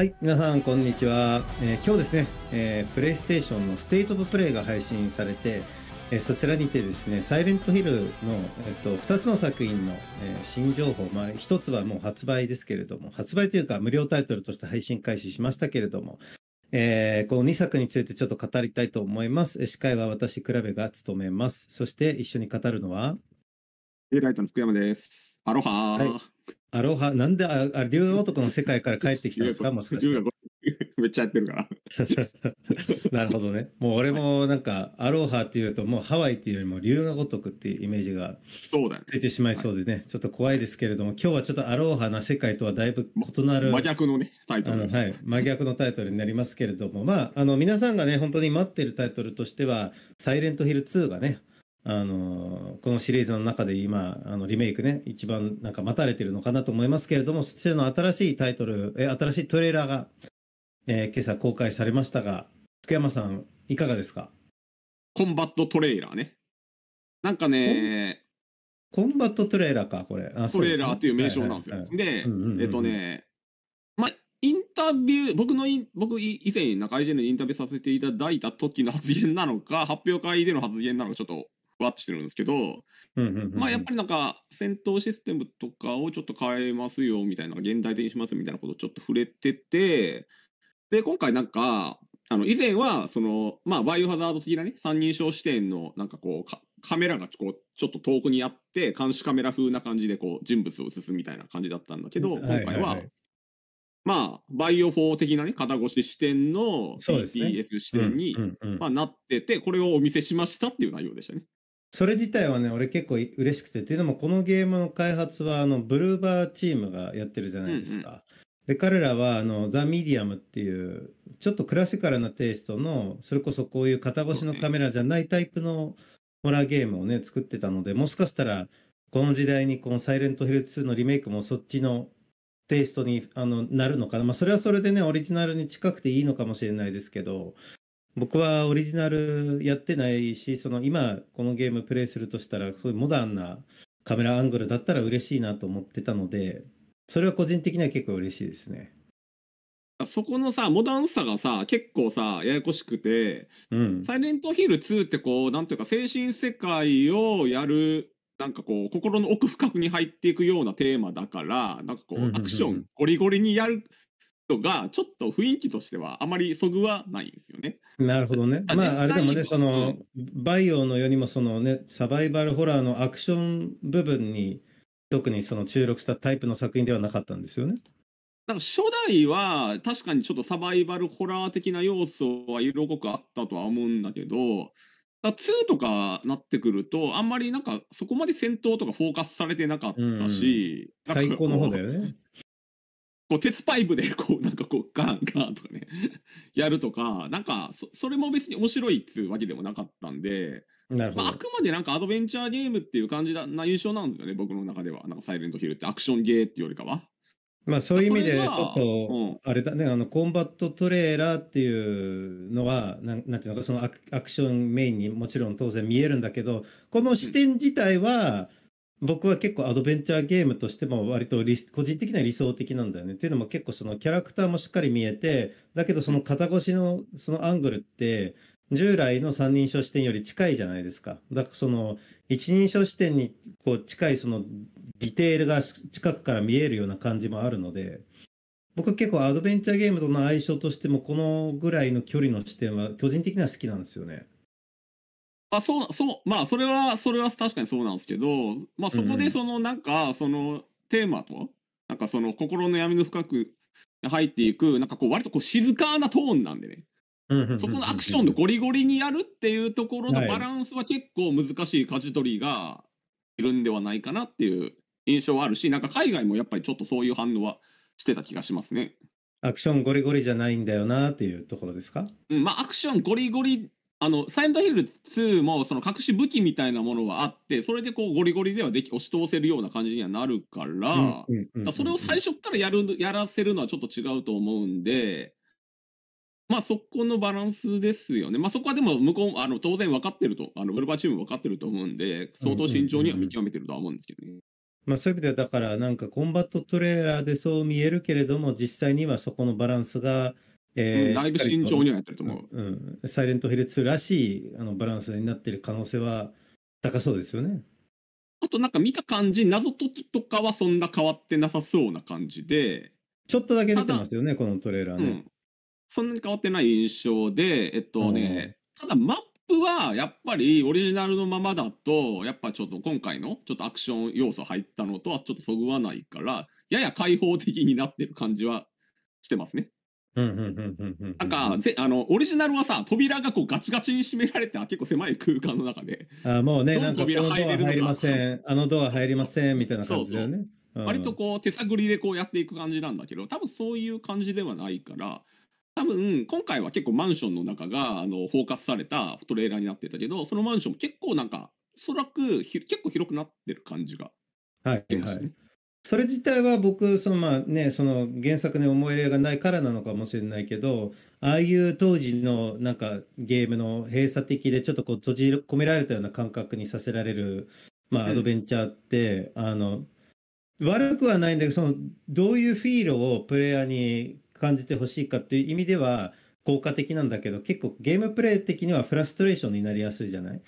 はい、皆さんこんにちは。えー、今日ですね、えー、プレイステーションのステートオブプレイが配信されて、えー、そちらにてですね、サイレントヒルの、えーと、と2つの作品の、え新情報、まあ、1つはもう発売ですけれども、発売というか無料タイトルとして配信開始しましたけれども、えこの2作についてちょっと語りたいと思います。司会は私、クラベが務めます。そして一緒に語るのは。デイライトの福山です。アロハ、はいアロハ、なんで、あ、竜男の世界から帰ってきたんですかもしかして。めっちゃやってるから。なるほどね。もう俺もなんか、アロハっていうと、もうハワイっていうよりも竜が如くっていうイメージがそうだね。ついてしまいそうでね、ちょっと怖いですけれども、今日はちょっとアロハな世界とはだいぶ異なる、真逆のね、タイトあルの、はい、真逆のタイトルになりますけれども、まあ、あの、皆さんがね、本当に待ってるタイトルとしては、サイレントヒル2がね、あの、このシリーズの中で今、あの、リメイクね、一番なんか待たれてるのかなと思いますけれども、そちらの新しいタイトル、え、新しいトレーラーが、えー、今朝公開されましたが、福山さん、いかがですかコンバットトレーラーね。なんかね、コンバットトレーラーか、これ。あトレーラーっていう名称なんですよ。で、えっとね、まあ、インタビュー、僕のイ、僕以前中井 J のインタビューさせていただいた時の発言なのか、発表会での発言なのか、ちょっとわってしてるんですけど、まあやっぱりなんか戦闘システムとかをちょっと変えますよみたいな現代的にしますみたいなことをちょっと触れててで今回なんかあの以前はそのまあバイオハザード的なね三人称視点のなんかこうカメラがこうちょっと遠くにあって監視カメラ風な感じでこう人物を映すみたいな感じだったんだけど今回は。まあ、バイオ法的なね、肩越し視点の PS 視点に、まなってて、これをお見せしましたっていう内容でしたね。それ自体はね俺結構嬉しくてっていうのもこのゲームの開発はあのブルーバーチームがやってるじゃないですか。うんうん、で彼らはあのザ・ミディアムっていうちょっとクラシカルなテイストのそれこそこういう肩越しのカメラじゃないタイプのホラーゲームをね作ってたのでもしかしたらこの時代にこの「サイレントヒル2」のリメイクもそっちのテイストにあのなるのかなまあそれはそれでねオリジナルに近くていいのかもしれないですけど僕はオリジナルやってないしその今このゲームプレイするとしたらそういうモダンなカメラアングルだったら嬉しいなと思ってたのでそれは個人的には結構嬉しいですねそこのさモダンさがさ結構さややこしくて、うん、サイレントヒル2ってこうなんていうか精神世界をやるなんかこう心の奥深くに入っていくようなテーマだからなんかこうアクションゴリゴリにやるがちょっと雰囲気としてはあまりそぐはないんですよね。なるほどね。まああれでもねその、バイオのよにもそのねサバイバルホラーのアクション部分に特にその注力したタイプの作品ではなかったんですよね。なんか初代は確かにちょっとサバイバルホラー的な要素は色濃くあったとは思うんだけど。だ2とかなってくるとあんまりなんかそこまで戦闘とかフォーカスされてなかったし、うん、最高の方だよねこう鉄パイプで こうなんかこうガンガンとかねやるとかなんかそれも別に面白いっつうわけでもなかったんでまあ、あくまでなんかアドベンチャーゲームっていう感じな印象なんですよね僕の中ではなんかサイレントヒルってアクションゲーっていうよりかはまあそういう意味でちょっとあれだね、あのコンバットトレーラーっていうのはなんなんていうのかそのアクションメインにもちろん当然見えるんだけどこの視点自体は、うん僕は結構アドベンチャーゲームとしても割と個人的には理想的なんだよね。っていうのも結構そのキャラクターもしっかり見えて、だけどその肩越しのそのアングルって従来の三人称視点より近いじゃないですか。だからその一人称視点にこう近いそのディテールが近くから見えるような感じもあるので、僕結構アドベンチャーゲームとの相性としてもこのぐらいの距離の視点は個人的には好きなんですよね。あ、そう、そう、まあ、それは、それは確かにそうなんですけど、まあ、そこで、その、なんか、その、テーマと、なんか、その、心の闇の深く入っていく、なんか、こう、割とこう静かなトーンなんでね。そこのアクションでゴリゴリにやるっていうところのバランスは結構難しい舵取りがいるんではないかなっていう印象はあるし、なんか海外もやっぱりちょっとそういう反応はしてた気がしますね。アクションゴリゴリじゃないんだよなっていうところですか、うん、まあアクションゴリゴリあの、サイレントヒル2もその隠し武器みたいなものはあって、それでこうゴリゴリではでき、押し通せるような感じにはなるから、それを最初からやる、やらせるのはちょっと違うと思うんで、まあそこのバランスですよね。まあそこはでも向こう、あの、当然分かってると、あの、ブルバーチーム分かってると思うんで、相当慎重には見極めてるとは思うんですけどね。まあ、そういう意味ではだからなんかコンバットトレーラーでそう見えるけれども実際にはそこのバランスがえー、だいぶ慎重にはやってると思う、うん、サイレントヒル2らしいあのバランスになってる可能性は高そうですよねあとなんか見た感じ謎解きとかはそんな変わってなさそうな感じでちょっとだけ出てますよねこのトレーラーね、うん、そんなに変わってない印象でえっとね、ただマップはやっぱりオリジナルのままだとやっぱちょっと今回のちょっとアクション要素入ったのとはちょっとそぐわないからやや開放的になってる感じはしてますねなんかぜあのオリジナルはさ扉がこうガチガチに閉められて結構狭い空間の中であもうねなんかドア入りませんあのドア入りませんみたいな感じだよね割とこう手探りでこうやっていく感じなんだけど多分そういう感じではないから多分今回は結構マンションの中があの包括されたトレーラーになってたけどそのマンションも結構なんかおそらく結構広くなってる感じが、ね、はいはいそれ自体は僕そのまあねその原作に思い入れがないからなのかもしれないけどああいう当時のなんかゲームの閉鎖的でちょっとこう閉じ込められたような感覚にさせられるまあアドベンチャーって、うん、あの悪くはないんだけどそのどういうフィールをプレイヤーに感じてほしいかっていう意味では効果的なんだけど結構ゲームプレイ的にはフラストレーションになりやすいじゃない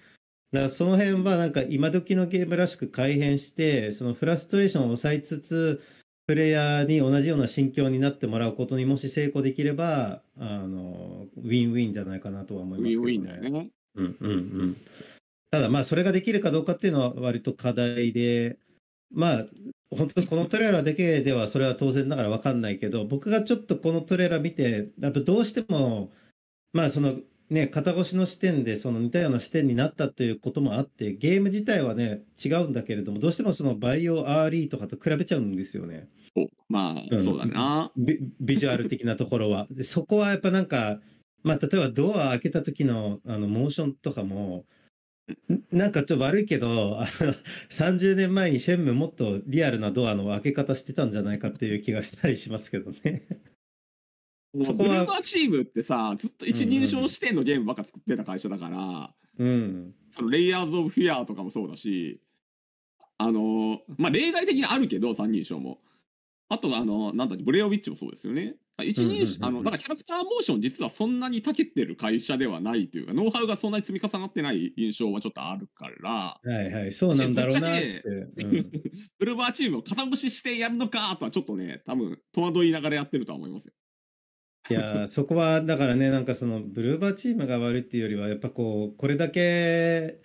だからその辺はなんか今時のゲームらしく改変して、そのフラストレーションを抑えつつ、プレイヤーに同じような心境になってもらうことにもし成功できれば、あの、ウィンウィンじゃないかなとは思いますけど、ね、ウィンウィンだよね。うんうんうん。ただまあそれができるかどうかっていうのは割と課題で、まあ本当にこのトレーラーだけではそれは当然ながら分かんないけど僕がちょっとこのトレーラー見てやっぱどうしてもまあそのね、肩越しの視点でその似たような視点になったということもあって、ゲーム自体はね、違うんだけれども、どうしてもそのバイオ RE とかと比べちゃうんですよね。まあ、うん、そうだなビ。ビジュアル的なところは。そこはやっぱなんか、まあ、例えばドア開けた時のあのモーションとかも、なんかちょっと悪いけど、あの、30年前にシェンムもっとリアルなドアの開け方してたんじゃないかっていう気がしたりしますけどね。そこブルバーチームってさずっと一人称視点のゲームばっか作ってた会社だから、うん、そのレイヤーズ・オブ・フィアーとかもそうだしあのまあ例外的にあるけど三人称もあとあのなんだっけブレオウィッチもそうですよね一人称、うんうん、あのだからキャラクターモーション実はそんなにたけてる会社ではないというかノウハウがそんなに積み重なってない印象はちょっとあるからはいはいそうなんだろうなって、うん、ブルーバーチームを肩越ししてやるのかとはちょっとね多分戸惑いながらやってるとは思いますよいやそこはだからねなんかそのブルーバーチームが悪いっていうよりはやっぱこうこれだけ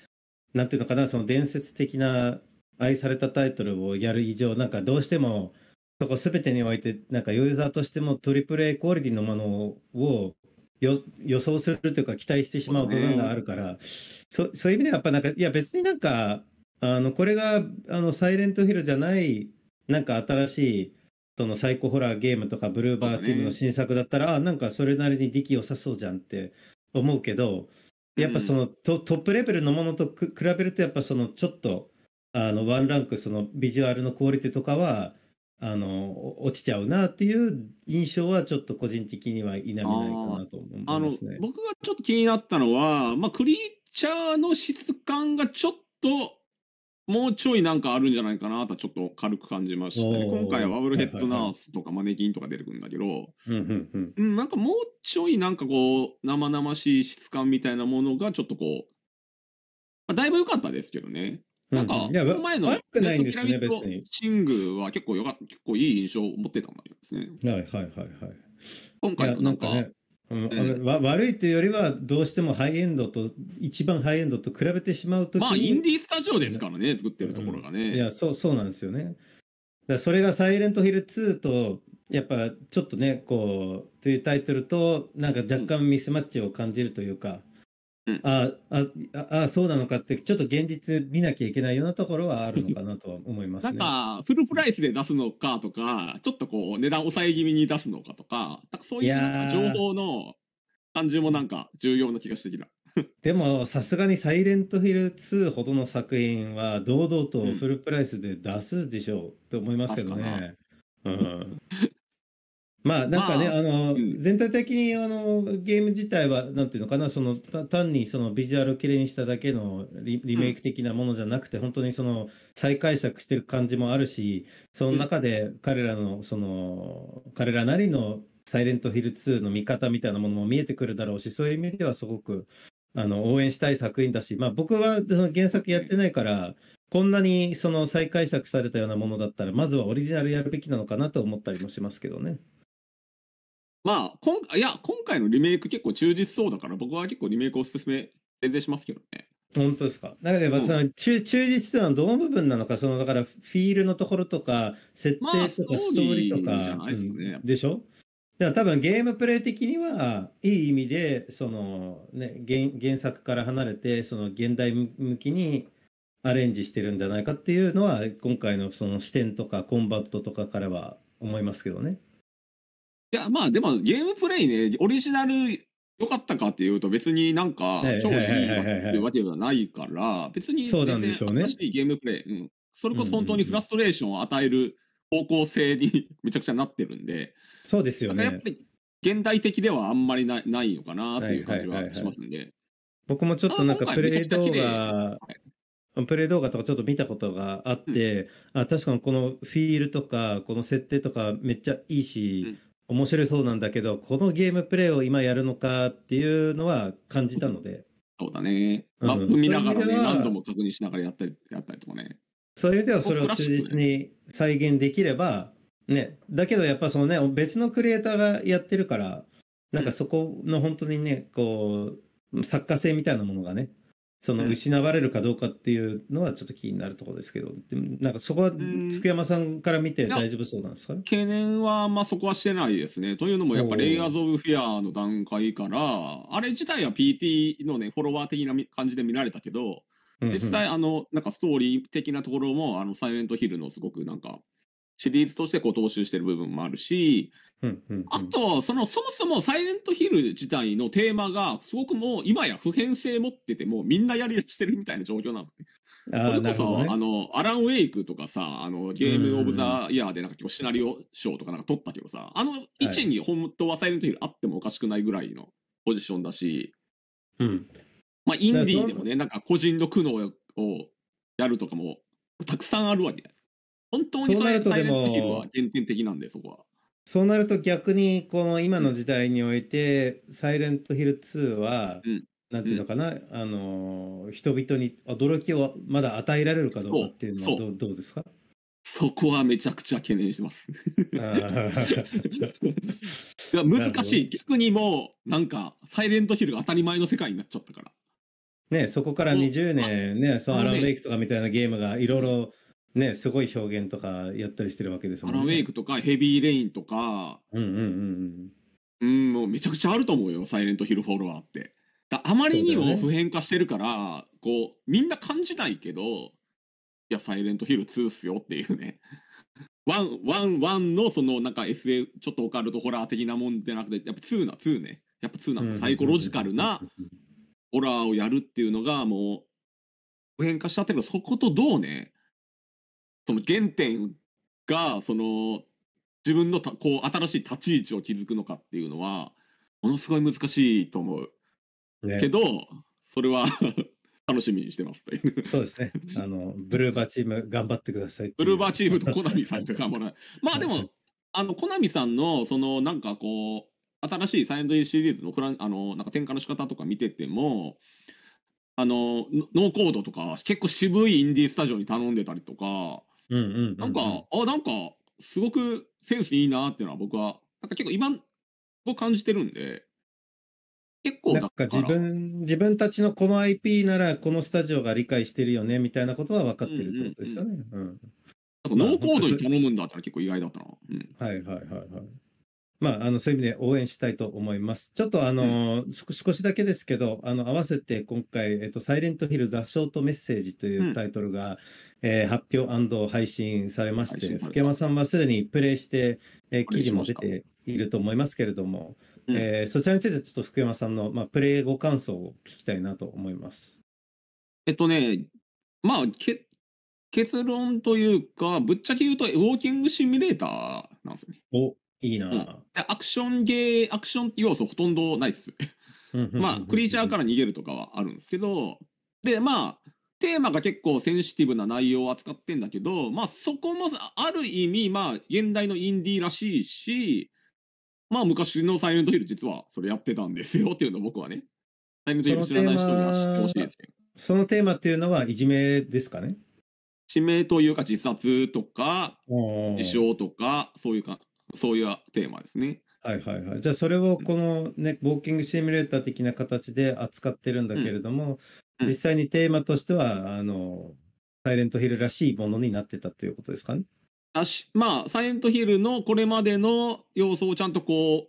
なんていうのかなその伝説的な愛されたタイトルをやる以上なんかどうしてもそこ全てにおいてなんかユーザーとしても AAA クオリティのものを予想するというか期待してしまう部分があるから、ね、そそういう意味ではやっぱなんかいや別になんかあのこれがあのサイレントヒルじゃないなんか新しいトのサイコホラーゲームとかブルーバーチームの新作だったら、ね、あなんかそれなりに出来良さそうじゃんって思うけどやっぱその、うん、トップレベルのものと比べるとやっぱそのちょっとあのワンランクそのビジュアルのクオリティとかはあの落ちちゃうなっていう印象はちょっと個人的には否めないかなと思いすね。僕がちょっと気になったのは、まあ、クリーチャーの質感がちょっともうちょいなんかあるんじゃないかなとちょっと軽く感じましたね。今回はワブルヘッドナースとかマネキンとか出てくるんだけど、なんかもうちょいなんかこう、生々しい質感みたいなものがちょっとこう、まあ、だいぶ良かったですけどね。なんか、この前の、悪くないんですね、別に。シングは結構よかった、結構いい印象を持ってたんですね。はいはいはいはい。今回なんか、ね、うん悪いというよりはどうしてもハイエンドと一番ハイエンドと比べてしまうとまあインディースタジオですからね作ってるところがね、うん、いやそうそうなんですよねだそれが「サイレントヒル2」とやっぱちょっとねこうというタイトルとなんか若干ミスマッチを感じるというか、うん、あああそうなのかってちょっと現実見なきゃいけないようなところはあるのかなとは思いますね。なんかフルプライスで出すのかとかちょっとこう値段抑え気味に出すのかとかなんかそういうなんか情報の感じもなんか重要な気がしてきた。でもさすがに「サイレントヒル2」ほどの作品は堂々とフルプライスで出すでしょうって思いますけどね。うん、うんまあなんかね、まあ、あの、全体的にあのゲーム自体はなんていうのかなその単にそのビジュアルをきれいにしただけのリメイク的なものじゃなくて、うん、本当にその再解釈してる感じもあるしその中で彼らのその、うん、彼らなりのサイレントヒル2の見方みたいなものも見えてくるだろうしそういう意味ではすごくあの応援したい作品だし、まあ、僕はその原作やってないからこんなにその再解釈されたようなものだったらまずはオリジナルやるべきなのかなと思ったりもしますけどね。まあ、今いや今回のリメイク結構忠実そうだから僕は結構リメイクおすすめ全然しますけどね。本当ですか。だから、その、うん、忠実というのはどの部分なのか、その、だから、フィールのところとか、設定とか、ストーリーとか、ででしょだから多分ゲームプレイ的には、いい意味で、その、ね、原原作から離れて、その、現代向きにアレンジしてるんじゃないかっていうのは、今回のその視点とか、コンバットとかからは思いますけどね。や、まあでもゲームプレイね、オリジナル良かったかっていうと別になんか超いいっていうわけではないから、別にそうなんでしょうね。いゲームプレイ、うん。それこそ本当にフラストレーションを与える方向性に めちゃくちゃなってるんで。そうですよね。やっぱり現代的ではあんまりないないのかなっていう感じはしますんで。僕もちょっとなんかプレイ動画、プレイ動画とかちょっと見たことがあって、うん、あ確かにこのフィールとかこの設定とかめっちゃいいし、面白そうなんだけどこのゲームプレイを今やるのかっていうのは感じたのでそうだねマップ見ながらね、うん、何度も確認しながらやったりやったりとかねそういう意味ではそれを忠実に再現できればねだけどやっぱそのね別のクリエイターがやってるからなんかそこの本当にねこう作家性みたいなものがねその失われるかどうかっていうのはちょっと気になるところですけど、でもなんかそこは福山さんから見て大丈夫そうなんですか、懸念はあんまそこはしてないですね。というのもやっぱレイヤーズ・オブ・フィアの段階から、あれ自体は PT のね、フォロワー的な感じで見られたけど、実際、あの、なんかストーリー的なところも、あの、サイレントヒルのすごくなんか、シリーズとしてこう踏襲してる部分もあるし、うんうんあと、その、そもそもサイレントヒル自体のテーマが、すごくもう、今や普遍性持ってて、もみんなやりだしてるみたいな状況なんですね。それこそ、ね、あの、アラン・ウェイクとかさ、あの、ゲーム・オブ・ザ・イヤーでなんかシナリオ賞とかなんか取ったけどさ、あの位置に本当はサイレントヒルあってもおかしくないぐらいのポジションだし、はい、うん。まあ、インディーでもね、なんか個人の苦悩をやるとかも、たくさんあるわけじゃないですか。本当にサイレントヒルは原点的なんで、そこは。そうなると逆にこの今の時代において「サイレントヒル2は」は、なんていうのかな、うん、あの人々に驚きをまだ与えられるかどうかっていうのはどうどうですかそこはめちゃくちゃ懸念してます 難しい逆にもうなんか「サイレントヒル」が当たり前の世界になっちゃったから。ねそこから20年ね「そうアラン・ウェイク」とかみたいなゲームがいろいろね、すごい表現とかやったりしてるわけですもんね。アラウェイクとか、ヘビーレインとか、うんうんうん。うん、もうめちゃくちゃあると思うよ、サイレントヒルフォロワーって。だあまりにも普遍化してるから、ね、こう、みんな感じないけど、いや、サイレントヒル2っすよっていうね。ワン、ワン、ワンのそのなんか s a ちょっとオカルトホラー的なもんじゃなくて、やっぱ2な、2ね。やっぱ2なんですよ。サイコロジカルなホラーをやるっていうのがもう、普遍化しちゃってるけど、そことどうね、その原点が、その、自分のこう、新しい立ち位置を築くのかっていうのは、ものすごい難しいと思う。ね、けど、それは 楽しみにしてますという。そうですね。あの、ブルーバーチーム頑張ってくださいい。ブルーバーチームとコナミさんが頑張らない。まあでも、あの、コナミさんの、その、なんかこう、新しいサイエンドインシリーズのフラン、あの、なんか転換の仕方とか見てても、あの、ノーコードとか、結構渋いインディースタジオに頼んでたりとか、うんうんなんか、あ、なんか、すごくセンスいいなっていうのは僕は、なんか結構今を感じてるんで、結構なんか自分、自分たちのこの IP ならこのスタジオが理解してるよねみたいなことは分かってるってことですよね。うん、うんうん、なんかノーコードに頼むんだったら結構意外だったな。うん、はいはいはいはい。まあ、あの、そういう意味で応援したいと思います。ちょっとあの、うん、少しだけですけど、あの、合わせて今回、えっと、サイレントヒル座礁とメッセージというタイトルが、うん、えー、発表配信されまして、福山さんはすでにプレイして、えー、記事も出ていると思いますけれども、うん、えー、そちらについてちょっと福山さんの、まあ、プレイご感想を聞きたいなと思います。えっとね、まあ、け結論というか、ぶっちゃけ言うと、ウォーキングシミュレーターなんですね。おいいな、うん、アクションゲー、アクション要素ほとんどないっす。まあ、クリーチャーから逃げるとかはあるんですけど、で、まあ、テーマが結構センシティブな内容を扱ってんだけど、まあそこもある意味、まあ現代のインディーらしいし、まあ昔のサイレントヒル実はそれやってたんですよっていうのを僕はね、サイレントヒル知らない人には知ってほしいですけど。そのテーマっていうのはいじめですかね指名というか自殺とか、自傷とか、そういうかそういうテーマですね。はいはいはい。じゃあそれをこのね、ウォーキングシミュレーター的な形で扱ってるんだけれども、うん、実際にテーマとしては、あの、サイレントヒルらしいものになってたということですかね。あしまあ、サイレントヒルのこれまでの様子をちゃんとこう、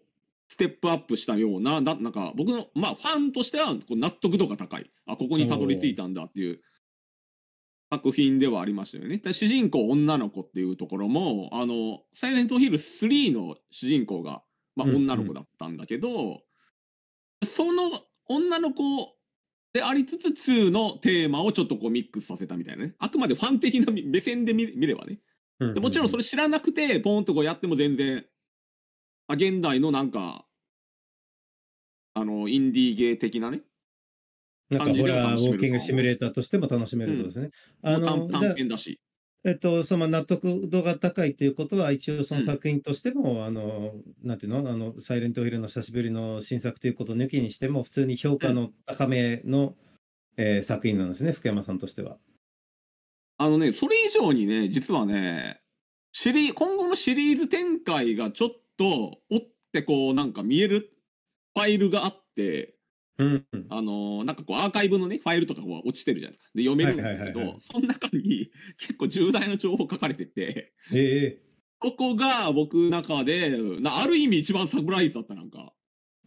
ステップアップしたような、ななんか僕の、まあ、ファンとしてはこう納得度が高い。あ、ここにたどり着いたんだっていう作品ではありましたよね。主人公女の子っていうところも、あの、サイレントヒル3の主人公が、まあ、女の子だったんだけど、うんうん、その女の子でありつつ2のテーマをちょっとこうミックスさせたみたいなね。あくまでファン的な目線で見ればね。もちろんそれ知らなくて、ポンとこうやっても全然、あ現代のなんか、あの、インディーゲー的なね、なんかホラーウォーキングシミュレーターとしても楽しめるんとですね。うん、あの短編だし。えっと、その納得度が高いということは、一応その作品としても、うん、あの、なんていうの、あの、サイレントヒルの久しぶりの新作ということ抜きにしても、普通に評価の高めの、うん、えー、作品なんですね、福山さんとしては。あのね、それ以上にね、実はね、シリ今後のシリーズ展開がちょっと、おってこう、なんか見えるファイルがあって、うんあのなんかこうアーカイブのねファイルとかは落ちてるじゃないですかで読めるんですけど、はいはい、その中に結構重大な情報書かれてて、えー、そこが僕の中でなある意味一番サプライズだったなんか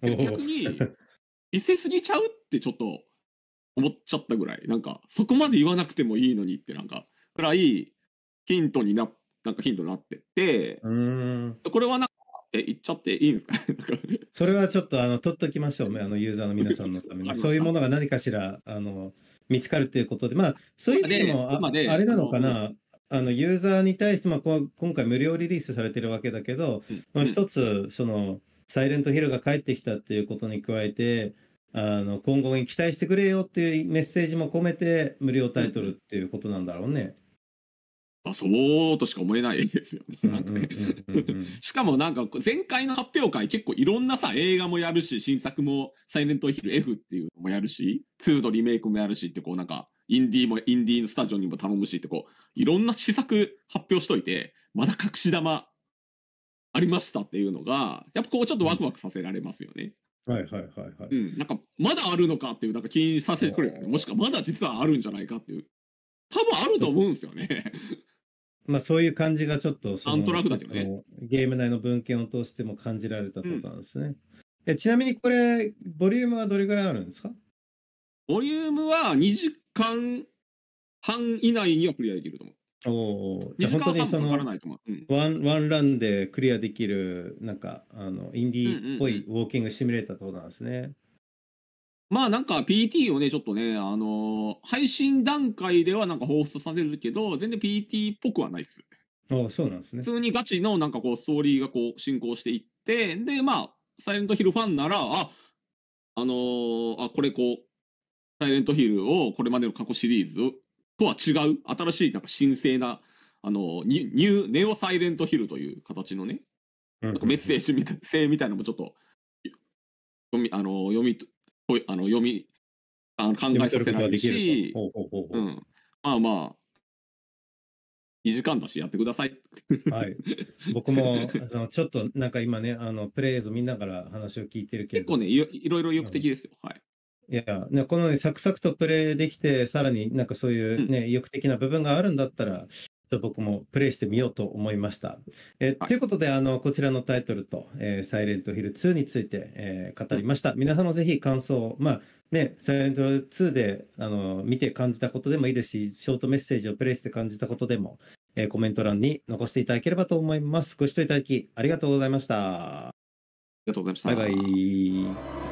逆に見せすぎちゃうってちょっと思っちゃったぐらいなんかそこまで言わなくてもいいのにってなんかくらいヒントにななんかヒントになってってこれはなえ、言っちゃっていいんですか それはちょっと、あの、取っときましょうあの、ユーザーの皆さんのために。そういうものが何かしら、あの、見つかるということで、まあ、そういう意味でも、ああれなのかな。あのユーザーに対して、まあ、今回無料リリースされてるわけだけど、うん、まあ、一つそのサイレントヒルが帰ってきたっていうことに加えてあの今後に期待してくれよっていうメッセージも込めて無料タイトルっていうことなんだろうね。うんあ、そうとしか思えないですよしかもなんか前回の発表会結構いろんなさ、映画もやるし、新作もサイレントヒル F っていうのもやるし、2のリメイクもやるしってこうなんか、インディーも、インディーのスタジオにも頼むしってこう、いろんな試作発表しといて、まだ隠し玉ありましたっていうのが、やっぱこうちょっとワクワクさせられますよね。はいはいはいはい。うん。なんか、まだあるのかっていう、なんか気にさせてくれるよね。もしくはまだ実はあるんじゃないかっていう。多分あると思うんですよね。まあ、そういう感じがちょっとその、ね、ゲーム内の文献を通しても感じられたとことなんですね、うん、ちなみにこれボリュームはどれぐらいあるんですかボリュームは2時間半以内にはクリアできると思う。おお、じゃあ本当にその、うワンワンランでクリアできる、なんか、あの、インディーっぽいウォーキングシミュレーターってことなんですね。まあなんか PT をね、ちょっとね、あのー配信段階ではなんか放出させるけど、全然 PT っぽくはないっす。ああ、そうなんですね普。通にガチのなんかこう、ストーリーがこう、進行していって、で、まあ、サイレントヒルファンなら、あ、あのーあ、これこう、サイレントヒルをこれまでの過去シリーズとは違う、新しいなんか神聖な、あのーニュー、ネオサイレントヒルという形のね、なんかメッセージみたい性みたいなのもちょっと読みあの読みこうあの読みあの考えさせられるしまあまあ2時間だしやってください。はい。僕も、あの、ちょっと、なんか今ね、あの、プレイ映像見ながら話を聞いてるけど。結構ね、いろいろ意欲的ですよ。うん、はい。いや、ね、このね、サクサクとプレイできて、さらになんかそういうね、うん、意欲的な部分があるんだったら、と僕もプレイしてみようと思いました。えーい、ということで、あの、こちらのタイトルと、えー、サイレントヒル2について、えー、語りました。皆さんもぜひ感想を、まあ、ね、サイレント2で、あの、見て感じたことでもいいですし、ショートメッセージをプレイして感じたことでも、えー、コメント欄に残していただければと思います。ご視聴いただきありがとうございました。ありがとうございました。バイバイ。